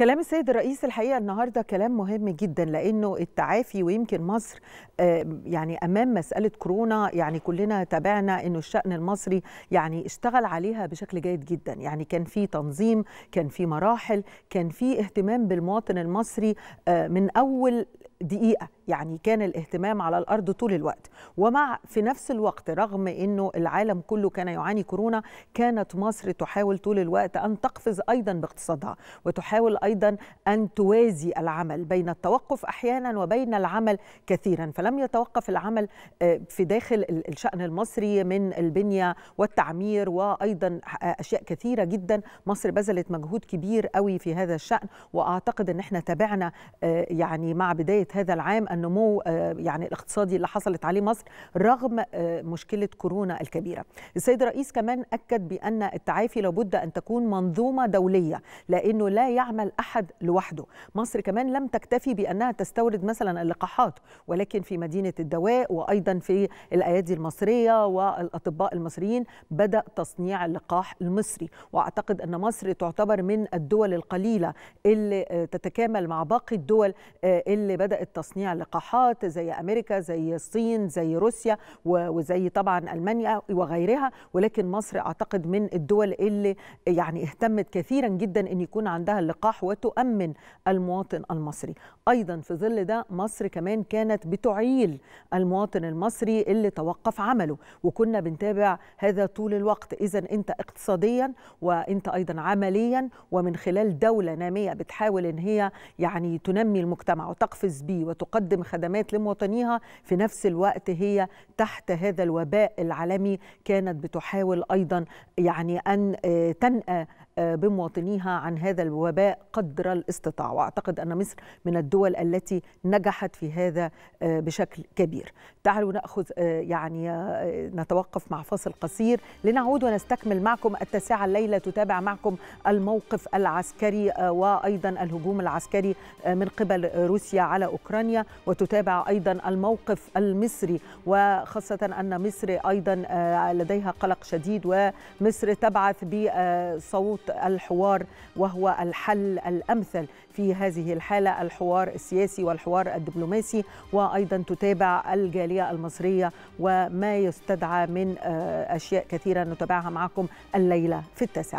كلام السيد الرئيس الحقيقه النهارده كلام مهم جدا لانه التعافي ويمكن مصر آه، يعني امام مساله كورونا يعني كلنا تابعنا انه الشان المصري يعني اشتغل عليها بشكل جيد جدا يعني كان في تنظيم كان في مراحل كان في اهتمام بالمواطن المصري آه، من اول دقيقه يعني كان الاهتمام على الارض طول الوقت ومع في نفس الوقت رغم انه العالم كله كان يعاني كورونا كانت مصر تحاول طول الوقت ان تقفز ايضا باقتصادها وتحاول ايضا ان توازي العمل بين التوقف احيانا وبين العمل كثيرا فلم يتوقف العمل آه، في داخل الشان المصري من البنيه والتعمير وايضا آه، اشياء كثيره جدا مصر بذلت مجهود كبير قوي في هذا الشان واعتقد ان احنا تابعنا آه، يعني مع بدايه هذا العام النمو آه، يعني الاقتصادي اللي حصلت عليه مصر رغم آه، مشكلة كورونا الكبيرة السيد الرئيس كمان أكد بأن التعافي لابد أن تكون منظومة دولية لأنه لا يعمل أحد لوحده مصر كمان لم تكتفي بأنها تستورد مثلا اللقاحات ولكن في مدينة الدواء وأيضا في الأيادي المصرية والأطباء المصريين بدأ تصنيع اللقاح المصري وأعتقد أن مصر تعتبر من الدول القليلة اللي آه، تتكامل مع باقي الدول اللي بدأت بدأت تصنيع لقاحات زي أمريكا زي الصين زي روسيا وزي طبعا ألمانيا وغيرها ولكن مصر أعتقد من الدول اللي يعني اهتمت كثيرا جدا أن يكون عندها اللقاح وتؤمن المواطن المصري أيضا في ظل ده مصر كمان كانت بتعيل المواطن المصري اللي توقف عمله وكنا بنتابع هذا طول الوقت إذا أنت اقتصاديا وأنت أيضا عمليا ومن خلال دولة نامية بتحاول أن هي يعني تنمي المجتمع وتقفز بي وتقدم خدمات لمواطنيها في نفس الوقت هي تحت هذا الوباء العالمي كانت بتحاول ايضا يعني ان آه، تنأى بمواطنيها عن هذا الوباء قدر الاستطاع وأعتقد أن مصر من الدول التي نجحت في هذا آه، بشكل كبير تعالوا نأخذ آه، يعني آه، نتوقف مع فاصل قصير لنعود ونستكمل معكم التاسعة الليلة تتابع معكم الموقف العسكري وأيضا الهجوم العسكري من قبل روسيا على أوكرانيا وتتابع أيضا الموقف المصري وخاصة أن مصر أيضا لديها قلق شديد ومصر تبعث بصوت الحوار وهو الحل الامثل في هذه الحاله الحوار السياسي والحوار الدبلوماسي وايضا تتابع الجاليه المصريه وما يستدعى من آه، اشياء كثيره نتابعها معكم الليله في التاسعه